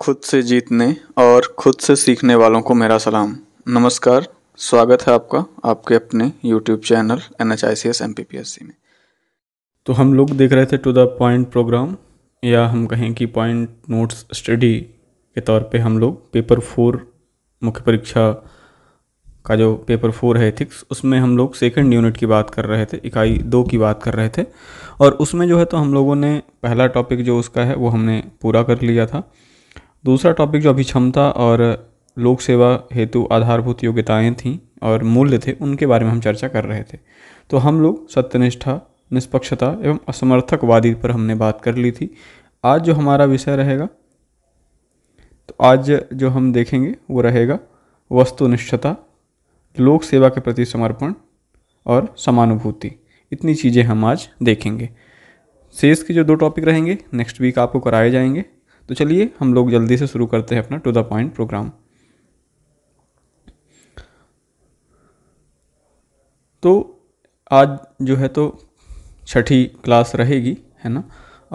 खुद से जीतने और खुद से सीखने वालों को मेरा सलाम नमस्कार स्वागत है आपका आपके अपने YouTube channel N H I C S M P P S C में तो हम लोग देख रहे थे टू द पॉइंट प्रोग्राम या हम कहें कि पॉइंट नोट्स स्टडी के तौर पे हम लोग पेपर फोर मुख्य परीक्षा का जो पेपर फोर है एथिक्स उसमें हम लोग सेकेंड यूनिट की बात कर रहे थे इकाई दो की बात कर रहे थे और उसमें जो है तो हम लोगों ने पहला टॉपिक जो उसका है वो हमने पूरा कर लिया था दूसरा टॉपिक जो अभिक्षमता और लोक सेवा हेतु आधारभूत योग्यताएँ थीं और मूल्य थे उनके बारे में हम चर्चा कर रहे थे तो हम लोग सत्यनिष्ठा निष्पक्षता एवं असमर्थकवादी पर हमने बात कर ली थी आज जो हमारा विषय रहेगा तो आज जो हम देखेंगे वो रहेगा वस्तुनिष्ठता लोक सेवा के प्रति समर्पण और समानुभूति इतनी चीज़ें हम आज देखेंगे शेष के जो दो टॉपिक रहेंगे नेक्स्ट वीक आपको कराए जाएंगे तो चलिए हम लोग जल्दी से शुरू करते हैं अपना टू द पॉइंट प्रोग्राम तो आज जो है तो छठी क्लास रहेगी है ना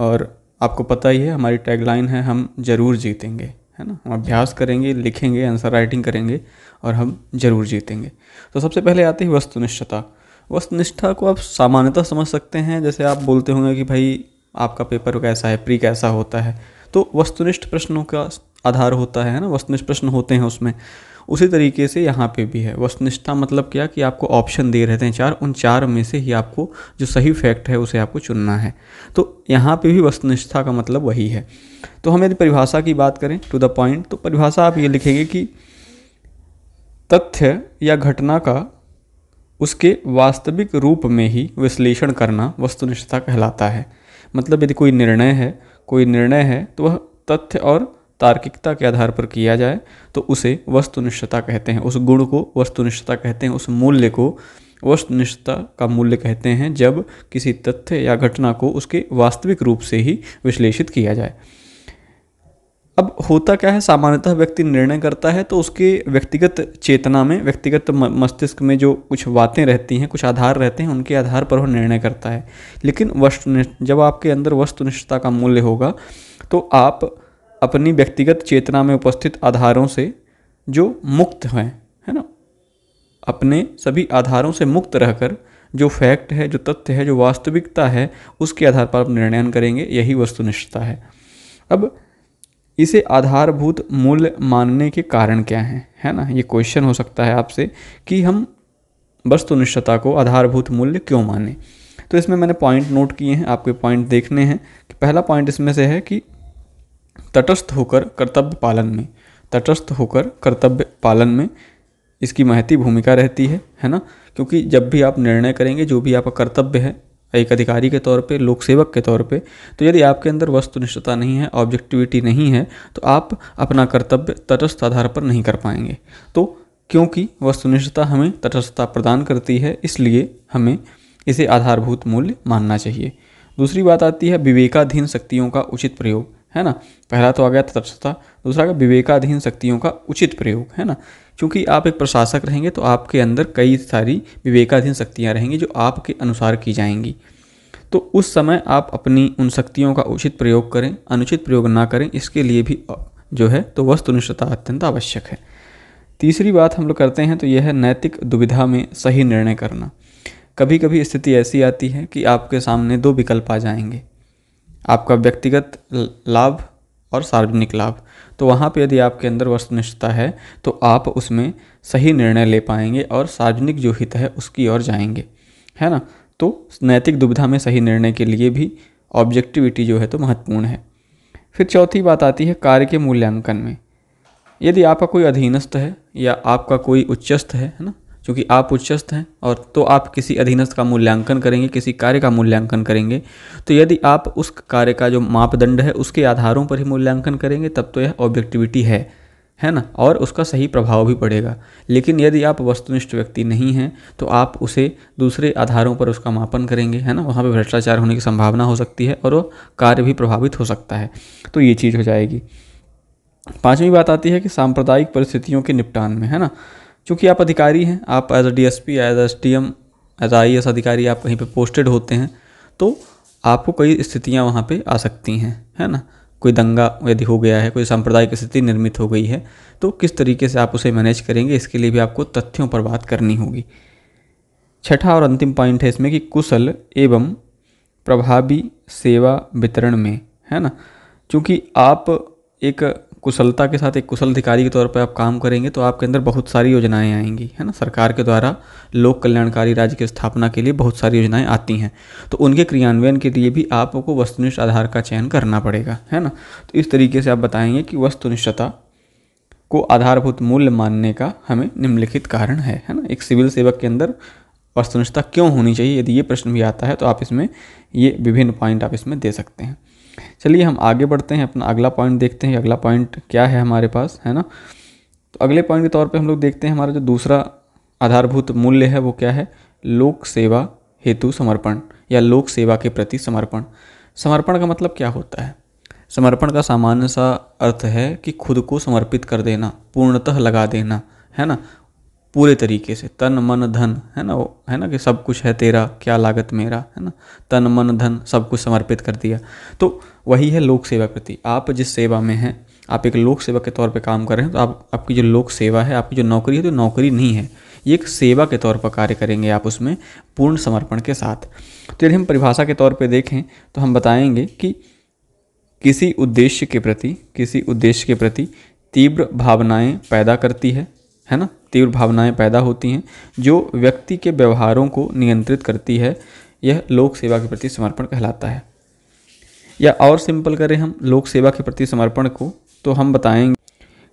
और आपको पता ही है हमारी टैगलाइन है हम ज़रूर जीतेंगे है ना हम अभ्यास करेंगे लिखेंगे आंसर राइटिंग करेंगे और हम ज़रूर जीतेंगे तो सबसे पहले आती है वस्तुनिष्ठता वस्तुनिष्ठा को आप सामान्यतः समझ सकते हैं जैसे आप बोलते होंगे कि भाई आपका पेपर कैसा है प्री कैसा होता है तो वस्तुनिष्ठ प्रश्नों का आधार होता है ना वस्तुनिष्ठ प्रश्न होते हैं उसमें उसी तरीके से यहाँ पे भी है वस्तुनिष्ठा मतलब क्या कि आपको ऑप्शन दे रहते हैं चार उन चार में से ही आपको जो सही फैक्ट है उसे आपको चुनना है तो यहाँ पे भी वस्तुनिष्ठा का मतलब वही है तो हम यदि परिभाषा की बात करें टू द पॉइंट तो परिभाषा आप ये लिखेंगे कि तथ्य या घटना का उसके वास्तविक रूप में ही विश्लेषण करना वस्तुनिष्ठता कहलाता है मतलब यदि कोई निर्णय है कोई निर्णय है तो वह तथ्य और तार्किकता के आधार पर किया जाए तो उसे वस्तुनिष्ठता कहते हैं उस गुण को वस्तुनिष्ठता कहते हैं उस मूल्य को वस्तुनिष्ठता का मूल्य कहते हैं जब किसी तथ्य या घटना को उसके वास्तविक रूप से ही विश्लेषित किया जाए अब होता क्या है सामान्यतः व्यक्ति निर्णय करता है तो उसके व्यक्तिगत चेतना में व्यक्तिगत मस्तिष्क में जो कुछ बातें रहती हैं कुछ आधार रहते हैं उनके आधार पर वह निर्णय करता है लेकिन वस्तुनिष्ठ जब आपके अंदर वस्तुनिष्ठता का मूल्य होगा तो आप अपनी व्यक्तिगत चेतना में उपस्थित आधारों से जो मुक्त हैं है ना अपने सभी आधारों से मुक्त रहकर जो फैक्ट है जो तथ्य है जो वास्तविकता है उसके आधार पर आप निर्णयन करेंगे यही वस्तुनिष्ठता है अब इसे आधारभूत मूल्य मानने के कारण क्या हैं है ना ये क्वेश्चन हो सकता है आपसे कि हम वस्तुनिष्ठता को आधारभूत मूल्य क्यों माने तो इसमें मैंने पॉइंट नोट किए हैं आपके पॉइंट देखने हैं कि पहला पॉइंट इसमें से है कि तटस्थ होकर कर्तव्य पालन में तटस्थ होकर कर्तव्य पालन में इसकी महती भूमिका रहती है है ना क्योंकि जब भी आप निर्णय करेंगे जो भी आपका कर्तव्य है एक अधिकारी के तौर पे लोक सेवक के तौर पे तो यदि आपके अंदर वस्तुनिष्ठता नहीं है ऑब्जेक्टिविटी नहीं है तो आप अपना कर्तव्य तटस्थ आधार पर नहीं कर पाएंगे तो क्योंकि वस्तुनिष्ठता हमें तटस्थता प्रदान करती है इसलिए हमें इसे आधारभूत मूल्य मानना चाहिए दूसरी बात आती है विवेकाधीन शक्तियों का उचित प्रयोग है ना पहला तो आ गया तटस्थता दूसरा का विवेकाधीन शक्तियों का उचित प्रयोग है ना क्योंकि आप एक प्रशासक रहेंगे तो आपके अंदर कई सारी विवेकाधीन शक्तियाँ रहेंगी जो आपके अनुसार की जाएंगी तो उस समय आप अपनी उन शक्तियों का उचित प्रयोग करें अनुचित प्रयोग ना करें इसके लिए भी जो है तो वस्तुनिष्ठता अत्यंत आवश्यक है तीसरी बात हम लोग करते हैं तो यह है नैतिक दुविधा में सही निर्णय करना कभी कभी स्थिति ऐसी आती है कि आपके सामने दो विकल्प आ जाएंगे आपका व्यक्तिगत लाभ और सार्वजनिक लाभ तो वहाँ पे यदि आपके अंदर वस्तुनिष्ठता है तो आप उसमें सही निर्णय ले पाएंगे और सार्वजनिक जो हित है उसकी ओर जाएंगे है ना तो नैतिक दुविधा में सही निर्णय के लिए भी ऑब्जेक्टिविटी जो है तो महत्वपूर्ण है फिर चौथी बात आती है कार्य के मूल्यांकन में यदि आपका कोई अधीनस्थ है या आपका कोई उच्चस्थ है है ना क्योंकि आप उच्चस्थ हैं और तो आप किसी अधीनस्थ का मूल्यांकन करेंगे किसी कार्य का मूल्यांकन करेंगे तो यदि आप उस कार्य का जो मापदंड है उसके आधारों पर ही मूल्यांकन करेंगे तब तो यह ऑब्जेक्टिविटी है है ना और उसका सही प्रभाव भी पड़ेगा लेकिन यदि आप वस्तुनिष्ठ व्यक्ति नहीं हैं तो आप उसे दूसरे आधारों पर उसका मापन करेंगे है ना वहाँ पर भ्रष्टाचार होने की संभावना हो सकती है और वो कार्य भी प्रभावित हो सकता है तो ये चीज़ हो जाएगी पाँचवीं बात आती है कि सांप्रदायिक परिस्थितियों के निपटान में है ना चूँकि आप अधिकारी हैं आप as a D S P as S T M as I S अधिकारी आप कहीं पर पोस्टेड होते हैं तो आपको कई स्थितियाँ वहाँ पर आ सकती हैं है ना कोई दंगा यदि हो गया है कोई सांप्रदायिक स्थिति निर्मित हो गई है तो किस तरीके से आप उसे मैनेज करेंगे इसके लिए भी आपको तथ्यों पर बात करनी होगी छठा और अंतिम पॉइंट है इसमें कि कुशल एवं प्रभावी सेवा वितरण में है ना क्योंकि आप एक कुशलता के साथ एक कुशल अधिकारी के तौर पर आप काम करेंगे तो आपके अंदर बहुत सारी योजनाएं आएंगी है ना सरकार के द्वारा लोक कल्याणकारी राज्य की स्थापना के लिए बहुत सारी योजनाएं आती हैं तो उनके क्रियान्वयन के लिए भी आपको वस्तुनिष्ठ आधार का चयन करना पड़ेगा है ना तो इस तरीके से आप बताएंगे कि वस्तुनिष्ठता को आधारभूत मूल्य मानने का हमें निम्नलिखित कारण है है ना एक सिविल सेवक के अंदर वस्तुनिष्ठता क्यों होनी चाहिए यदि ये प्रश्न भी आता है तो आप इसमें ये विभिन्न पॉइंट आप इसमें दे सकते हैं चलिए हम आगे बढ़ते हैं अपना अगला पॉइंट देखते हैं अगला पॉइंट क्या है हमारे पास है ना तो अगले पॉइंट के तौर पे हम लोग देखते हैं हमारा जो दूसरा आधारभूत मूल्य है वो क्या है लोक सेवा हेतु समर्पण या लोक सेवा के प्रति समर्पण समर्पण का मतलब क्या होता है समर्पण का सामान्य सा अर्थ है कि खुद को समर्पित कर देना पूर्णतः लगा देना है ना पूरे तरीके से तन मन धन है ना वो है ना कि सब कुछ है तेरा क्या लागत मेरा है ना तन मन धन सब कुछ समर्पित कर दिया तो वही है लोक सेवा प्रति आप जिस सेवा में हैं आप एक लोक सेवा के तौर पे काम कर रहे हैं तो आप आपकी जो लोक सेवा है आपकी जो नौकरी है तो नौकरी नहीं है ये एक सेवा के तौर पर कार्य करेंगे आप उसमें पूर्ण समर्पण के साथ तो यदि हम परिभाषा के तौर पर देखें तो हम बताएंगे कि किसी उद्देश्य के प्रति किसी उद्देश्य के प्रति तीव्र भावनाएं पैदा करती है है ना तीव्र भावनाएं पैदा होती हैं जो व्यक्ति के व्यवहारों को नियंत्रित करती है यह लोक सेवा के प्रति समर्पण कहलाता है या और सिंपल करें हम लोक सेवा के प्रति समर्पण को तो हम बताएंगे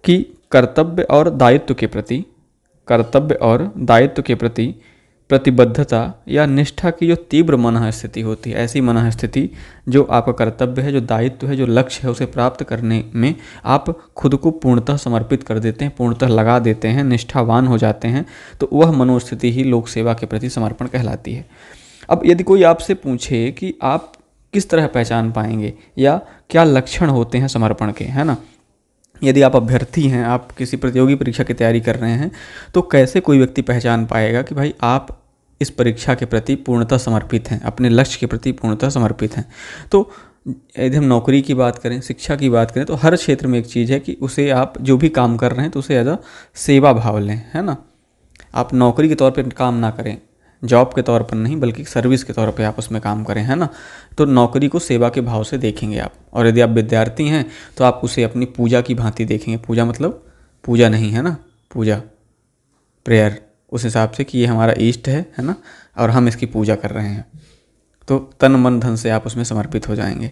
कि कर्तव्य और दायित्व के प्रति कर्तव्य और दायित्व के प्रति प्रतिबद्धता या निष्ठा की जो तीव्र मना स्थिति होती है ऐसी मना स्थिति जो आपका कर्तव्य है जो दायित्व है जो लक्ष्य है उसे प्राप्त करने में आप खुद को पूर्णतः समर्पित कर देते हैं पूर्णतः लगा देते हैं निष्ठावान हो जाते हैं तो वह मनोस्थिति ही लोक सेवा के प्रति समर्पण कहलाती है अब यदि कोई आपसे पूछे कि आप किस तरह पहचान पाएंगे या क्या लक्षण होते हैं समर्पण के है ना यदि आप अभ्यर्थी हैं आप किसी प्रतियोगी परीक्षा की तैयारी कर रहे हैं तो कैसे कोई व्यक्ति पहचान पाएगा कि भाई आप इस परीक्षा के प्रति पूर्णतः समर्पित हैं अपने लक्ष्य के प्रति पूर्णतः समर्पित हैं तो यदि हम नौकरी की बात करें शिक्षा की बात करें तो हर क्षेत्र में एक चीज़ है कि उसे आप जो भी काम कर रहे हैं तो उसे एज अ सेवा भाव लें है ना आप नौकरी के तौर पर काम ना करें जॉब के तौर पर नहीं बल्कि सर्विस के तौर पर आप उसमें काम करें है ना तो नौकरी को सेवा के भाव से देखेंगे आप और यदि आप विद्यार्थी हैं तो आप उसे अपनी पूजा की भांति देखेंगे पूजा मतलब पूजा नहीं है ना पूजा प्रेयर उस हिसाब से कि ये हमारा ईष्ट है है ना और हम इसकी पूजा कर रहे हैं तो तन मन धन से आप उसमें समर्पित हो जाएंगे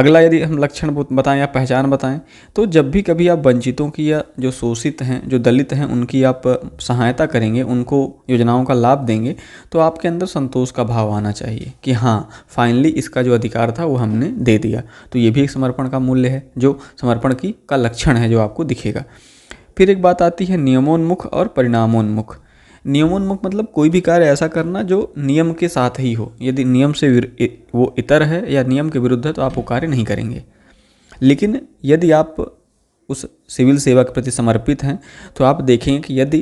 अगला यदि हम लक्षण बताएं या पहचान बताएं तो जब भी कभी आप वंचितों की या जो शोषित हैं जो दलित हैं उनकी आप सहायता करेंगे उनको योजनाओं का लाभ देंगे तो आपके अंदर संतोष का भाव आना चाहिए कि हाँ फाइनली इसका जो अधिकार था वो हमने दे दिया तो ये भी एक समर्पण का मूल्य है जो समर्पण की का लक्षण है जो आपको दिखेगा फिर एक बात आती है नियमोन्मुख और परिणामोन्मुख नियमोन्मुख मतलब कोई भी कार्य ऐसा करना जो नियम के साथ ही हो यदि नियम से वो इतर है या नियम के विरुद्ध है तो आप वो कार्य नहीं करेंगे लेकिन यदि आप उस सिविल सेवा के प्रति समर्पित हैं तो आप देखेंगे कि यदि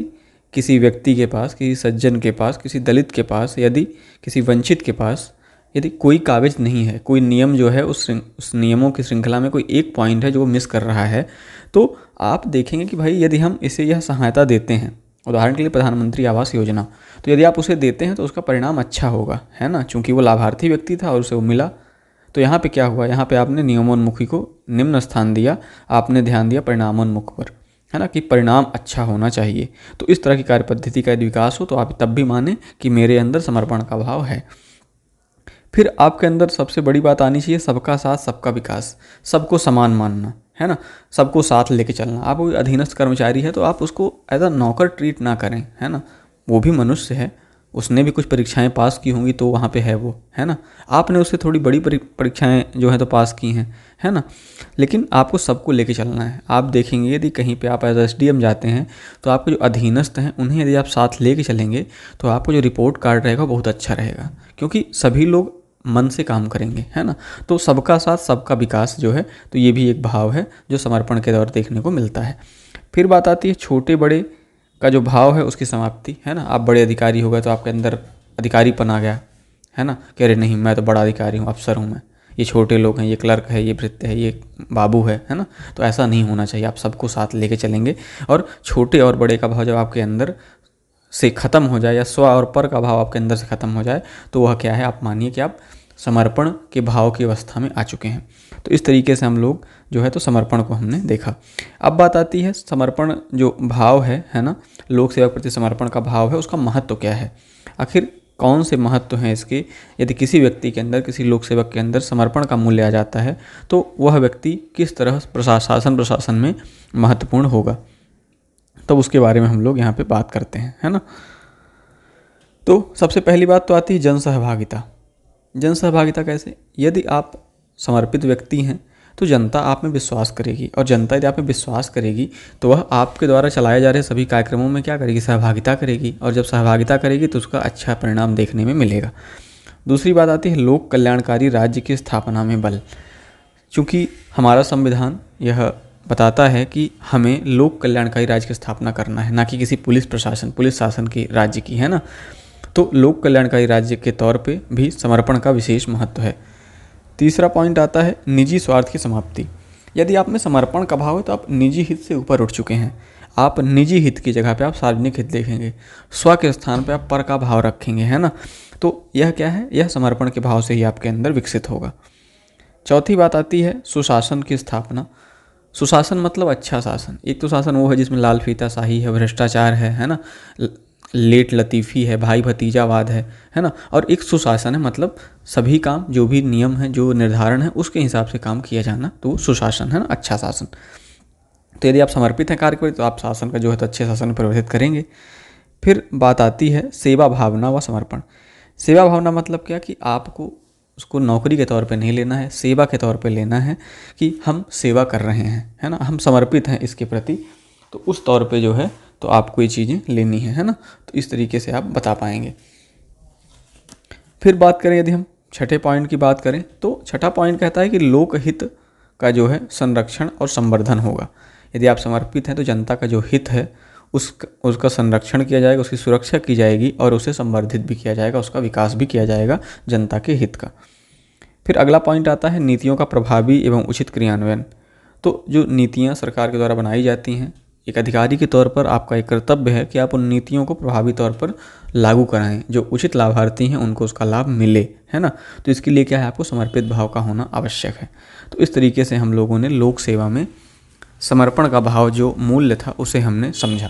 किसी व्यक्ति के पास किसी सज्जन के पास किसी दलित के पास यदि किसी वंचित के पास यदि कोई कागज नहीं है कोई नियम जो है उस उस नियमों की श्रृंखला में कोई एक पॉइंट है जो वो मिस कर रहा है तो आप देखेंगे कि भाई यदि हम इसे यह सहायता देते हैं उदाहरण के लिए प्रधानमंत्री आवास योजना तो यदि आप उसे देते हैं तो उसका परिणाम अच्छा होगा है ना चूँकि वो लाभार्थी व्यक्ति था और उसे वो मिला तो यहाँ पे क्या हुआ यहाँ पे आपने नियमोन्मुखी को निम्न स्थान दिया आपने ध्यान दिया परिणामोन्मुख पर है ना कि परिणाम अच्छा होना चाहिए तो इस तरह की कार्य पद्धति का यदि विकास हो तो आप तब भी माने कि मेरे अंदर समर्पण का भाव है फिर आपके अंदर सबसे बड़ी बात आनी चाहिए सबका साथ सबका विकास सबको समान मानना है ना सबको साथ लेके चलना आप कोई अधीनस्थ कर्मचारी है तो आप उसको एज अ नौकर ट्रीट ना करें है ना वो भी मनुष्य है उसने भी कुछ परीक्षाएं पास की होंगी तो वहाँ पे है वो है ना आपने उससे थोड़ी बड़ी परीक्षाएं जो है तो पास की हैं है ना लेकिन आपको सबको लेके चलना है आप देखेंगे यदि कहीं पे आप एज एस डी जाते हैं तो आपके जो अधीनस्थ हैं उन्हें यदि आप साथ लेके चलेंगे तो आपको जो रिपोर्ट कार्ड रहेगा बहुत अच्छा रहेगा क्योंकि सभी लोग मन से काम करेंगे है ना तो सबका साथ सबका विकास जो है तो ये भी एक भाव है जो समर्पण के दौर देखने को मिलता है फिर बात आती है छोटे बड़े का जो भाव है उसकी समाप्ति है ना आप बड़े अधिकारी हो गए तो आपके अंदर अधिकारीपन आ गया है ना कह रहे नहीं मैं तो बड़ा अधिकारी हूँ अफसर हूँ मैं ये छोटे लोग हैं ये क्लर्क है ये भृत्य है ये बाबू है है ना तो ऐसा नहीं होना चाहिए आप सबको साथ लेके चलेंगे और छोटे और बड़े का भाव जब आपके अंदर से ख़त्म हो जाए या स्व और पर का भाव आपके अंदर से ख़त्म हो जाए तो वह क्या है आप मानिए कि आप समर्पण के भाव की अवस्था में आ चुके हैं तो इस तरीके से हम लोग जो है तो समर्पण को हमने देखा अब बात आती है समर्पण जो भाव है है ना लोक सेवा प्रति समर्पण का भाव है उसका महत्व तो क्या है आखिर कौन से महत्व तो हैं इसके यदि किसी व्यक्ति के अंदर किसी लोक सेवक के अंदर समर्पण का मूल्य आ जाता है तो वह व्यक्ति किस तरह प्रशासन प्रशासन में महत्वपूर्ण होगा तब उसके बारे में हम लोग यहाँ पे बात करते हैं है ना तो सबसे पहली बात तो आती है जन सहभागिता जन सहभागिता कैसे यदि आप समर्पित व्यक्ति हैं तो जनता आप में विश्वास करेगी और जनता यदि आप में विश्वास करेगी तो वह आपके द्वारा चलाए जा रहे सभी कार्यक्रमों में क्या करेगी सहभागिता करेगी और जब सहभागिता करेगी तो उसका अच्छा परिणाम देखने में मिलेगा दूसरी बात आती है लोक कल्याणकारी राज्य की स्थापना में बल चूँकि हमारा संविधान यह बताता है कि हमें लोक कल्याणकारी राज्य की स्थापना करना है ना कि किसी पुलिस प्रशासन पुलिस शासन की राज्य की है ना तो लोक कल्याणकारी राज्य के तौर पे भी समर्पण का विशेष महत्व है तीसरा पॉइंट आता है निजी स्वार्थ की समाप्ति यदि आप में समर्पण का भाव है तो आप निजी हित से ऊपर उठ चुके हैं आप निजी हित की जगह पर आप सार्वजनिक हित देखेंगे स्व के स्थान पर आप पर का भाव रखेंगे है ना तो यह क्या है यह समर्पण के भाव से ही आपके अंदर विकसित होगा चौथी बात आती है सुशासन की स्थापना सुशासन मतलब अच्छा शासन एक तो शासन वो है जिसमें लाल फीता शाही है भ्रष्टाचार है है ना लेट लतीफ़ी है भाई भतीजावाद है है ना और एक सुशासन है मतलब सभी काम जो भी नियम है जो निर्धारण है उसके हिसाब से काम किया जाना तो सुशासन है ना अच्छा शासन तो यदि आप समर्पित हैं कार्य पर तो आप शासन का जो है तो अच्छे शासन प्रवर्धित परिवर्तित करेंगे फिर बात आती है सेवा भावना व समर्पण सेवा भावना मतलब क्या कि आपको उसको नौकरी के तौर पे नहीं लेना है सेवा के तौर पे लेना है कि हम सेवा कर रहे हैं है ना हम समर्पित हैं इसके प्रति तो उस तौर पे जो है तो आपको ये चीज़ें लेनी है है ना तो इस तरीके से आप बता पाएंगे फिर बात करें यदि हम छठे पॉइंट की बात करें तो छठा पॉइंट कहता है कि लोकहित का जो है संरक्षण और संवर्धन होगा यदि आप समर्पित हैं तो जनता का जो हित है उस उसका संरक्षण किया जाएगा उसकी सुरक्षा की जाएगी और उसे संवर्धित भी किया जाएगा उसका विकास भी किया जाएगा जनता के हित का फिर अगला पॉइंट आता है नीतियों का प्रभावी एवं उचित क्रियान्वयन तो जो नीतियाँ सरकार के द्वारा बनाई जाती हैं एक अधिकारी के तौर पर आपका एक कर्तव्य है कि आप उन नीतियों को प्रभावी तौर पर लागू कराएं जो उचित लाभार्थी हैं उनको उसका लाभ मिले है ना तो इसके लिए क्या है आपको समर्पित भाव का होना आवश्यक है तो इस तरीके से हम लोगों ने लोक सेवा में समर्पण का भाव जो मूल्य था उसे हमने समझा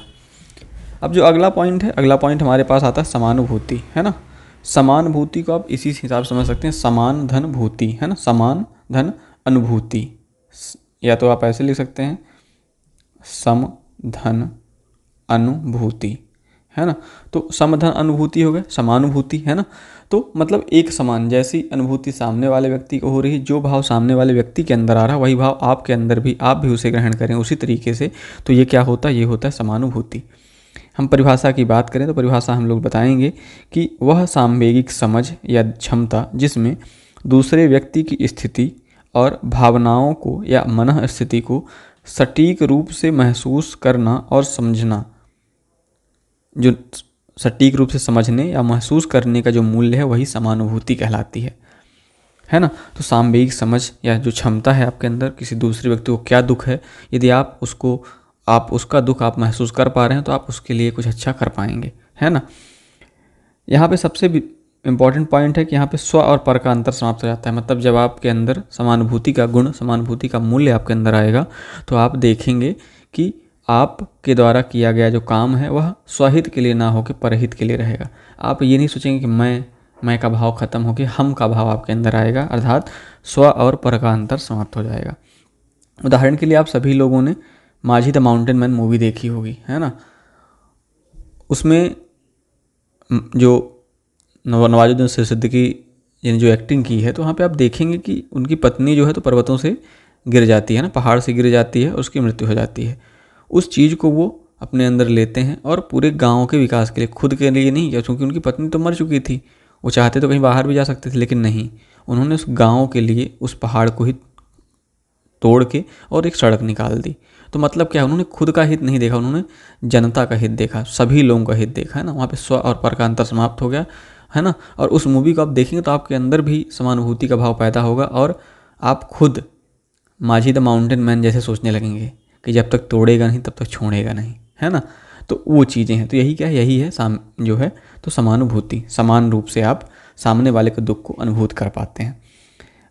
अब जो अगला पॉइंट है अगला पॉइंट हमारे पास आता है समानुभूति है ना समानुभूति को आप इसी हिसाब से समझ सकते हैं समान धन भूति है ना समान धन अनुभूति या तो आप ऐसे लिख सकते हैं सम धन अनुभूति है ना तो समधन अनुभूति हो गया समानुभूति है ना तो मतलब एक समान जैसी अनुभूति सामने वाले व्यक्ति को हो रही जो भाव सामने वाले व्यक्ति के अंदर आ रहा वही भाव आपके अंदर भी आप भी उसे ग्रहण करें उसी तरीके से तो ये क्या होता है ये होता है समानुभूति हम परिभाषा की बात करें तो परिभाषा हम लोग बताएंगे कि वह सामवेगिक समझ या क्षमता जिसमें दूसरे व्यक्ति की स्थिति और भावनाओं को या मन स्थिति को सटीक रूप से महसूस करना और समझना जो सटीक रूप से समझने या महसूस करने का जो मूल्य है वही समानुभूति कहलाती है है ना तो सामवेयिक समझ या जो क्षमता है आपके अंदर किसी दूसरे व्यक्ति को क्या दुख है यदि आप उसको आप उसका दुख आप महसूस कर पा रहे हैं तो आप उसके लिए कुछ अच्छा कर पाएंगे है ना यहाँ पे सबसे इम्पॉर्टेंट पॉइंट है कि यहाँ पे स्व और पर का अंतर समाप्त हो जाता है मतलब जब आपके अंदर समानुभूति का गुण समानुभूति का मूल्य आपके अंदर आएगा तो आप देखेंगे कि आप के द्वारा किया गया जो काम है वह स्वहित के लिए ना हो के परहित के लिए रहेगा आप ये नहीं सोचेंगे कि मैं मैं का भाव खत्म हो कि हम का भाव आपके अंदर आएगा अर्थात स्व और पर का अंतर समाप्त हो जाएगा उदाहरण के लिए आप सभी लोगों ने माझी द माउंटेन मैन मूवी देखी होगी है ना उसमें जो नवाजुद्दीन सिद्दीकी जिन्हें जो एक्टिंग की है तो वहाँ पे आप देखेंगे कि उनकी पत्नी जो है तो पर्वतों से गिर जाती है ना पहाड़ से गिर जाती है उसकी मृत्यु हो जाती है उस चीज़ को वो अपने अंदर लेते हैं और पूरे गाँव के विकास के लिए खुद के लिए नहीं क्योंकि उनकी पत्नी तो मर चुकी थी वो चाहते तो कहीं बाहर भी जा सकते थे लेकिन नहीं उन्होंने उस गाँव के लिए उस पहाड़ को ही तोड़ के और एक सड़क निकाल दी तो मतलब क्या उन्होंने खुद का हित नहीं देखा उन्होंने जनता का हित देखा सभी लोगों का हित देखा है ना वहाँ पे स्व और पर का अंतर समाप्त हो गया है ना और उस मूवी को आप देखेंगे तो आपके अंदर भी समानुभूति का भाव पैदा होगा और आप खुद माझी द माउंटेन मैन जैसे सोचने लगेंगे कि जब तक तोड़ेगा नहीं तब तक छोड़ेगा नहीं है ना तो वो चीज़ें हैं तो यही क्या है यही है साम जो है तो समानुभूति समान रूप से आप सामने वाले के दुख को अनुभूत कर पाते हैं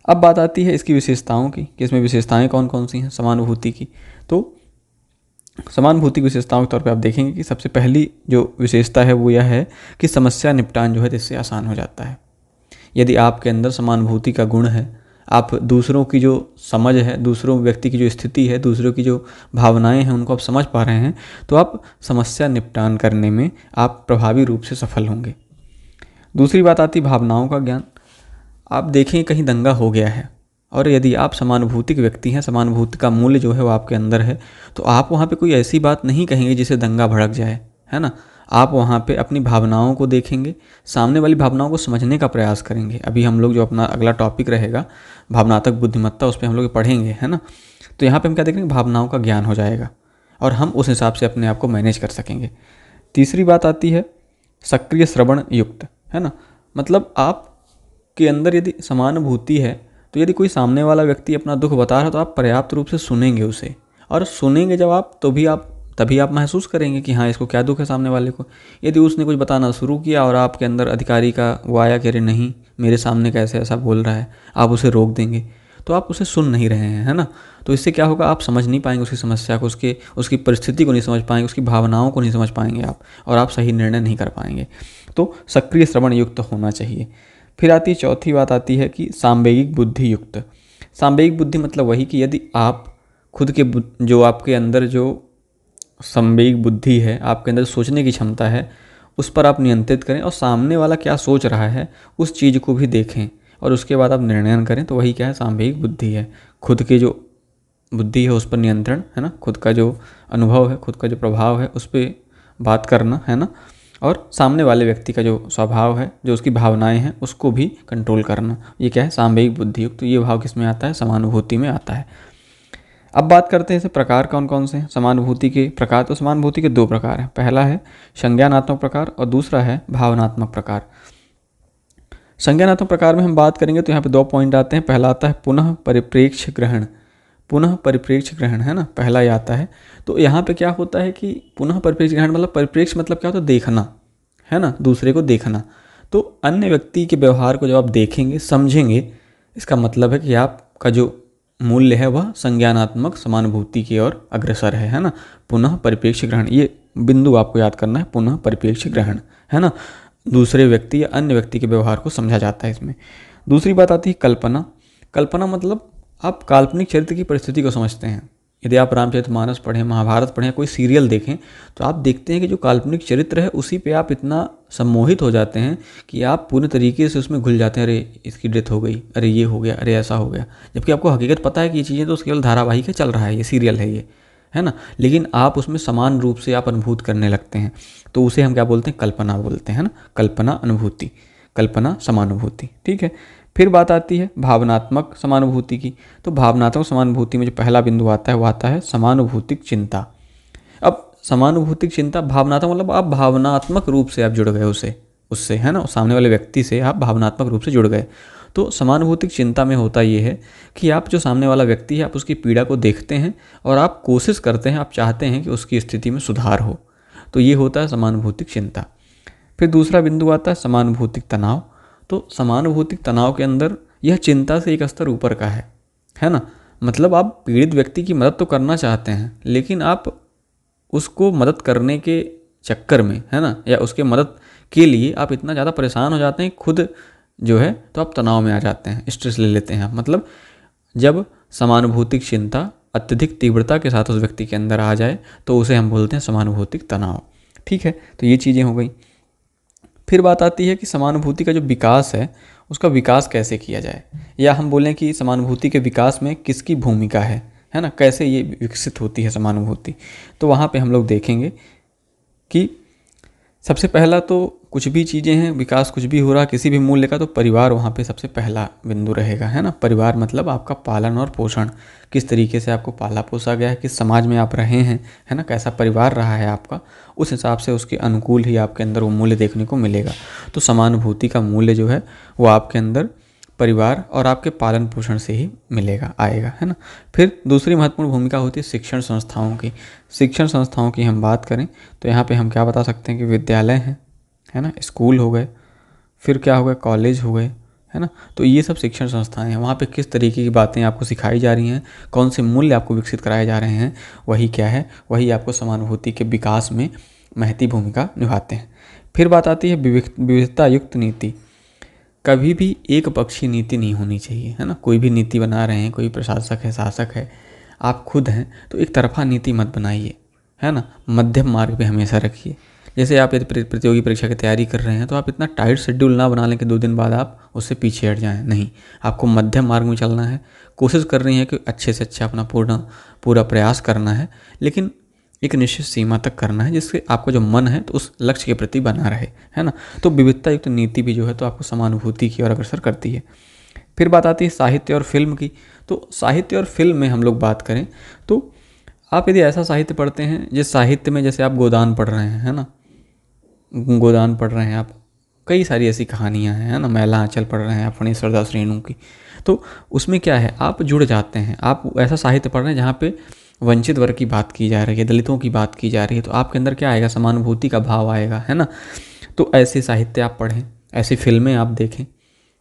अब बात आती है इसकी विशेषताओं की कि इसमें विशेषताएं कौन कौन सी हैं समानुभूति की तो समानुभूति की विशेषताओं के तौर पर आप देखेंगे कि सबसे पहली जो विशेषता है वो यह है कि समस्या निपटान जो है इससे आसान हो जाता है यदि आपके अंदर समानुभूति का गुण है आप दूसरों की जो समझ है दूसरों व्यक्ति की जो स्थिति है दूसरों की जो भावनाएं हैं उनको आप समझ पा रहे हैं तो आप समस्या निपटान करने में आप प्रभावी रूप से सफल होंगे दूसरी बात आती भावनाओं का ज्ञान आप देखें कहीं दंगा हो गया है और यदि आप समानुभूतिक व्यक्ति हैं समानुभूति का मूल्य जो है वो आपके अंदर है तो आप वहाँ पे कोई ऐसी बात नहीं कहेंगे जिसे दंगा भड़क जाए है ना आप वहाँ पे अपनी भावनाओं को देखेंगे सामने वाली भावनाओं को समझने का प्रयास करेंगे अभी हम लोग जो अपना अगला टॉपिक रहेगा भावनात्मक बुद्धिमत्ता उस पर हम लोग पढ़ेंगे है ना तो यहाँ पर हम क्या देखेंगे भावनाओं का ज्ञान हो जाएगा और हम उस हिसाब से अपने आप को मैनेज कर सकेंगे तीसरी बात आती है सक्रिय श्रवण युक्त है ना मतलब आप के अंदर यदि समानुभूति है तो यदि कोई सामने वाला व्यक्ति अपना दुख बता रहा है तो आप पर्याप्त रूप से सुनेंगे उसे और सुनेंगे जब आप तो भी आप तभी आप महसूस करेंगे कि हाँ इसको क्या दुख है सामने वाले को यदि उसने कुछ बताना शुरू किया और आपके अंदर अधिकारी का वो आया कि अरे नहीं मेरे सामने कैसे ऐसा बोल रहा है आप उसे रोक देंगे तो आप उसे सुन नहीं रहे हैं है ना तो इससे क्या होगा आप समझ नहीं पाएंगे उसकी समस्या को उसके उसकी परिस्थिति को नहीं समझ पाएंगे उसकी भावनाओं को नहीं समझ पाएंगे आप और आप सही निर्णय नहीं कर पाएंगे तो सक्रिय श्रवण युक्त होना चाहिए फिर आती है चौथी बात आती है कि सांवेगिक बुद्धि युक्त सांवेगिक बुद्धि मतलब वही कि यदि आप खुद के जो आपके अंदर जो संवेग बुद्धि है आपके अंदर सोचने की क्षमता है उस पर आप नियंत्रित करें और सामने वाला क्या सोच रहा है उस चीज़ को भी देखें और उसके बाद आप निर्णय करें तो वही क्या है सामवेगिक बुद्धि है खुद की जो बुद्धि है उस पर नियंत्रण है ना खुद का जो अनुभव है खुद का जो प्रभाव है उस पर बात करना है ना और सामने वाले व्यक्ति का जो स्वभाव है जो उसकी भावनाएं हैं उसको भी कंट्रोल करना ये क्या है सामवेगिक बुद्धि तो ये भाव किस में आता है समानुभूति में आता है अब बात करते हैं इसे प्रकार कौन कौन से हैं समानुभूति के प्रकार तो समानुभूति के दो प्रकार हैं पहला है संज्ञानात्मक प्रकार और दूसरा है भावनात्मक प्रकार संज्ञानात्मक प्रकार में हम बात करेंगे तो यहाँ पे दो पॉइंट आते हैं पहला आता है पुनः परिप्रेक्ष्य ग्रहण पुनः परिप्रेक्ष्य ग्रहण है ना पहला ही आता है तो यहाँ पे क्या होता है कि पुनः परिप्रेक्ष्य ग्रहण मतलब परिप्रेक्ष्य मतलब क्या होता है देखना है ना दूसरे को देखना तो अन्य व्यक्ति के व्यवहार को जब आप देखेंगे समझेंगे इसका मतलब है कि आपका जो मूल्य है वह संज्ञानात्मक समानुभूति की ओर अग्रसर है है ना पुनः परिपेक्ष ग्रहण ये बिंदु आपको याद करना है पुनः परिपेक्ष ग्रहण है ना दूसरे व्यक्ति या अन्य व्यक्ति के व्यवहार को समझा जाता है इसमें दूसरी बात आती है कल्पना कल्पना मतलब आप काल्पनिक चरित्र की परिस्थिति को समझते हैं यदि आप रामचरित मानस पढ़ें महाभारत पढ़ें कोई सीरियल देखें तो आप देखते हैं कि जो काल्पनिक चरित्र है उसी पे आप इतना सम्मोहित हो जाते हैं कि आप पूरे तरीके से उसमें घुल जाते हैं अरे इसकी डेथ हो गई अरे ये हो गया अरे ऐसा हो गया जबकि आपको हकीकत पता है कि ये चीज़ें तो केवल धारावाहिक है चल रहा है ये सीरियल है ये है ना लेकिन आप उसमें समान रूप से आप अनुभूत करने लगते हैं तो उसे हम क्या बोलते हैं कल्पना बोलते हैं ना कल्पना अनुभूति कल्पना समानुभूति ठीक है फिर बात आती है भावनात्मक समानुभूति की तो भावनात्मक समानुभूति में जो पहला बिंदु आता है वो आता है समानुभूतिक चिंता अब समानुभूतिक चिंता भावनात्मक मतलब आप भावनात्मक रूप से आप जुड़ गए उसे उससे है ना सामने वाले व्यक्ति से आप भावनात्मक रूप से जुड़ गए तो समानुभूतिक चिंता में होता ये है कि आप जो सामने वाला व्यक्ति है आप उसकी पीड़ा को देखते हैं और आप कोशिश करते हैं आप चाहते हैं कि उसकी स्थिति में सुधार हो तो ये होता है समानुभूतिक चिंता फिर दूसरा बिंदु आता है समानुभूतिक तनाव तो समानुभूतिक तनाव के अंदर यह चिंता से एक स्तर ऊपर का है है ना मतलब आप पीड़ित व्यक्ति की मदद तो करना चाहते हैं लेकिन आप उसको मदद करने के चक्कर में है ना या उसके मदद के लिए आप इतना ज़्यादा परेशान हो जाते हैं खुद जो है तो आप तनाव में आ जाते हैं स्ट्रेस ले लेते हैं मतलब जब समानुभूतिक चिंता अत्यधिक तीव्रता के साथ उस व्यक्ति के अंदर आ जाए तो उसे हम बोलते हैं समानुभूतिक तनाव ठीक है तो ये चीज़ें हो गई फिर बात आती है कि समानुभूति का जो विकास है उसका विकास कैसे किया जाए या हम बोलें कि समानुभूति के विकास में किसकी भूमिका है है ना कैसे ये विकसित होती है समानुभूति तो वहाँ पे हम लोग देखेंगे कि सबसे पहला तो कुछ भी चीज़ें हैं विकास कुछ भी हो रहा किसी भी मूल्य का तो परिवार वहाँ पे सबसे पहला बिंदु रहेगा है ना परिवार मतलब आपका पालन और पोषण किस तरीके से आपको पाला पोसा गया है किस समाज में आप रहे हैं है ना कैसा परिवार रहा है आपका उस हिसाब से उसके अनुकूल ही आपके अंदर वो मूल्य देखने को मिलेगा तो समानुभूति का मूल्य जो है वो आपके अंदर परिवार और आपके पालन पोषण से ही मिलेगा आएगा है ना फिर दूसरी महत्वपूर्ण भूमिका होती है शिक्षण संस्थाओं की शिक्षण संस्थाओं की हम बात करें तो यहाँ पे हम क्या बता सकते हैं कि विद्यालय हैं है ना स्कूल हो गए फिर क्या हो गए कॉलेज हो गए है ना तो ये सब शिक्षण संस्थाएं हैं वहाँ पे किस तरीके की बातें आपको सिखाई जा रही हैं कौन से मूल्य आपको विकसित कराए जा रहे हैं वही क्या है वही आपको समानुभूति के विकास में महती भूमिका निभाते हैं फिर बात आती है विविधता युक्त नीति कभी भी एक पक्षी नीति नहीं होनी चाहिए है ना कोई भी नीति बना रहे हैं कोई प्रशासक है शासक है आप खुद हैं तो एक तरफा नीति मत बनाइए है ना मध्यम मार्ग पे हमेशा रखिए जैसे आप यदि प्रतियोगी परीक्षा की तैयारी कर रहे हैं तो आप इतना टाइट शेड्यूल ना बना लें कि दो दिन बाद आप उससे पीछे हट जाएं नहीं आपको मध्यम मार्ग में चलना है कोशिश कर रही है कि अच्छे से अच्छा अपना पूर्ण पूरा प्रयास करना है लेकिन एक निश्चित सीमा तक करना है जिससे आपका जो मन है तो उस लक्ष्य के प्रति बना रहे है ना तो विविधता युक्त नीति भी जो है तो आपको समानुभूति की ओर अग्रसर करती है फिर बात आती है साहित्य और फिल्म की तो साहित्य और फिल्म में हम लोग बात करें तो आप यदि ऐसा साहित्य पढ़ते हैं जिस साहित्य में जैसे आप गोदान पढ़ रहे हैं है ना गोदान पढ़ रहे हैं आप कई सारी ऐसी कहानियाँ हैं है ना महिला आँचल पढ़ रहे हैं अपने सरदास रेणु की तो उसमें क्या है आप जुड़ जाते हैं आप ऐसा साहित्य पढ़ रहे हैं जहाँ पर वंचित वर्ग की बात की जा रही है दलितों की बात की जा रही है तो आपके अंदर क्या आएगा समानुभूति का भाव आएगा है ना तो ऐसे साहित्य आप पढ़ें ऐसी फिल्में आप देखें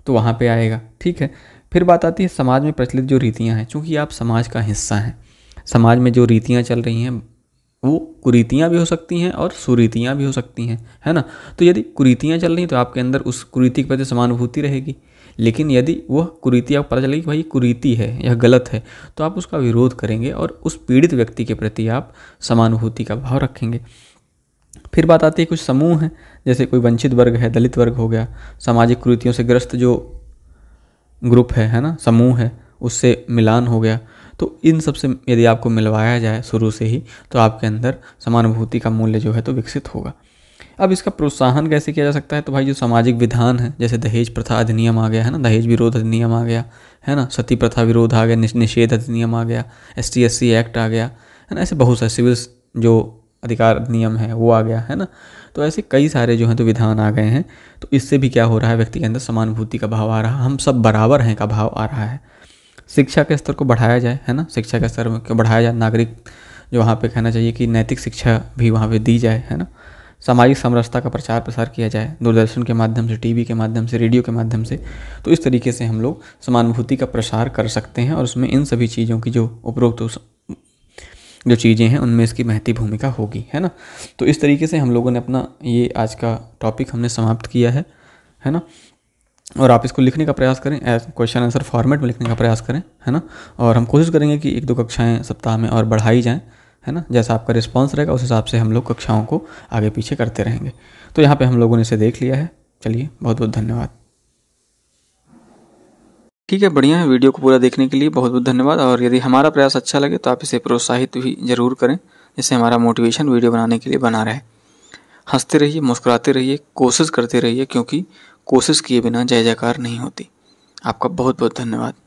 तो वहाँ पर आएगा ठीक है फिर बात आती है समाज में प्रचलित जो रीतियाँ हैं चूँकि आप समाज का हिस्सा हैं समाज में जो रीतियाँ चल रही हैं वो कुरीतियाँ भी हो सकती हैं और सुरीतियाँ भी हो सकती हैं है ना तो यदि कुरीतियाँ चल रही हैं तो आपके अंदर उस कुरीति के प्रति समानुभूति रहेगी लेकिन यदि वह कुरीति आपको पता चलेगी कि भाई कुरीति है यह गलत है तो आप उसका विरोध करेंगे और उस पीड़ित व्यक्ति के प्रति आप समानुभूति का भाव रखेंगे फिर बात आती है कुछ समूह हैं जैसे कोई वंचित वर्ग है दलित वर्ग हो गया सामाजिक कुरीतियों से ग्रस्त जो ग्रुप है है ना समूह है उससे मिलान हो गया तो इन सब से यदि आपको मिलवाया जाए शुरू से ही तो आपके अंदर समानुभूति का मूल्य जो है तो विकसित होगा अब इसका प्रोत्साहन कैसे किया जा सकता है तो भाई जो सामाजिक विधान है जैसे दहेज प्रथा अधिनियम आ गया है ना दहेज विरोध अधिनियम आ गया है ना सती प्रथा विरोध आ गया निषेध अधिनियम आ गया एस टी एक्ट आ गया है ना ऐसे बहुत सारे सिविल जो अधिकार अधिनियम है वो आ गया है ना तो ऐसे कई सारे जो हैं तो विधान आ गए हैं तो इससे भी क्या हो रहा है व्यक्ति के अंदर समानुभूति का भाव आ रहा है हम सब बराबर हैं का भाव आ रहा है शिक्षा के स्तर को बढ़ाया जाए है ना शिक्षा के स्तर को बढ़ाया जाए नागरिक जो वहाँ पे कहना चाहिए कि नैतिक शिक्षा भी वहाँ पे दी जाए है ना सामाजिक समरसता का प्रचार प्रसार किया जाए दूरदर्शन के माध्यम से टीवी के माध्यम से रेडियो के माध्यम से तो इस तरीके से हम लोग समानुभूति का प्रसार कर सकते हैं और उसमें इन सभी चीज़ों की जो उपरोक्त जो चीज़ें हैं उनमें इसकी महती भूमिका होगी है ना तो इस तरीके से हम लोगों ने अपना ये आज का टॉपिक हमने समाप्त किया है है ना और आप इसको लिखने का प्रयास करें एज क्वेश्चन आंसर फॉर्मेट में लिखने का प्रयास करें है ना और हम कोशिश करेंगे कि एक दो कक्षाएं सप्ताह में और बढ़ाई जाएं है ना जैसा आपका रिस्पॉन्स रहेगा उस हिसाब से हम लोग कक्षाओं को आगे पीछे करते रहेंगे तो यहाँ पर हम लोगों ने इसे देख लिया है चलिए बहुत बहुत धन्यवाद ठीक है बढ़िया है वीडियो को पूरा देखने के लिए बहुत बहुत धन्यवाद और यदि हमारा प्रयास अच्छा लगे तो आप इसे प्रोत्साहित भी जरूर करें जिससे हमारा मोटिवेशन वीडियो बनाने के लिए बना रहे हंसते रहिए मुस्कुराते रहिए कोशिश करते रहिए क्योंकि कोशिश किए बिना जय जयकार नहीं होती आपका बहुत बहुत धन्यवाद